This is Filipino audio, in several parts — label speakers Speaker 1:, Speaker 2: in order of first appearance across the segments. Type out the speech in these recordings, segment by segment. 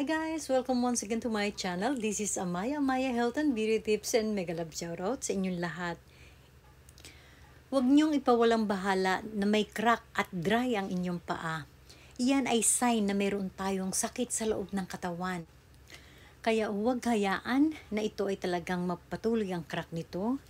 Speaker 1: Hi guys! Welcome once again to my channel. This is Amaya, Amaya Health and Beauty Tips and Mega Love Shoutout sa inyong lahat. Huwag niyong ipawalang bahala na may crack at dry ang inyong paa. Iyan ay sign na mayroon tayong sakit sa loob ng katawan. Kaya huwag hayaan na ito ay talagang mapatuloy ang crack nito.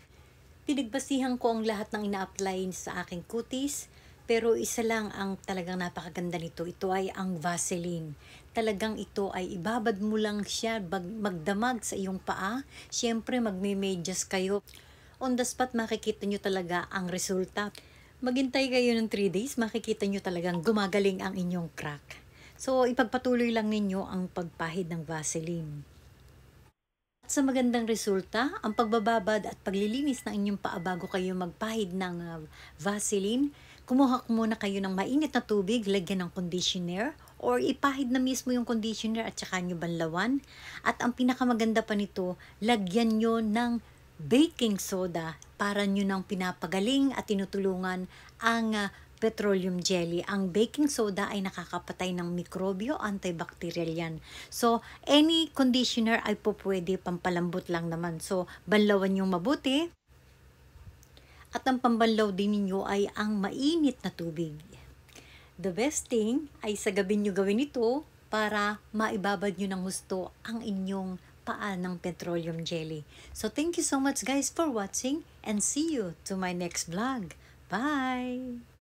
Speaker 1: Pinagbasihan ko ang lahat ng ina-apply sa aking kutis pero isa lang ang talagang napakaganda nito. Ito ay ang Vaseline. Talagang ito ay ibabad mo lang siya magdamag sa iyong paa. Siyempre magme-medyas kayo. On the spot makikita nyo talaga ang resulta. Maghintay kayo ng 3 days, makikita nyo talagang gumagaling ang inyong crack. So ipagpatuloy lang ninyo ang pagpahid ng Vaseline sa magandang resulta ang pagbababad at paglilinis ng inyong paa bago kayo magpahid ng uh, Vaseline. Kumuha muna kayo ng mainit na tubig, lagyan ng conditioner or ipahid na mismo yung conditioner at saka nyo banlawan. At ang pinakamaganda pa nito, lagyan nyo ng baking soda para nyo nang pinapagaling at tinutulungan ang uh, petroleum jelly. Ang baking soda ay nakakapatay ng mikrobyo, antibacterial yan. So, any conditioner ay po pwede pampalambot lang naman. So, banlawan yung mabuti. At ang pambanlaw din ninyo ay ang mainit na tubig. The best thing ay sa gabi nyo gawin ito para maibabad nyo ng gusto ang inyong paa ng petroleum jelly. So thank you so much guys for watching and see you to my next vlog. Bye!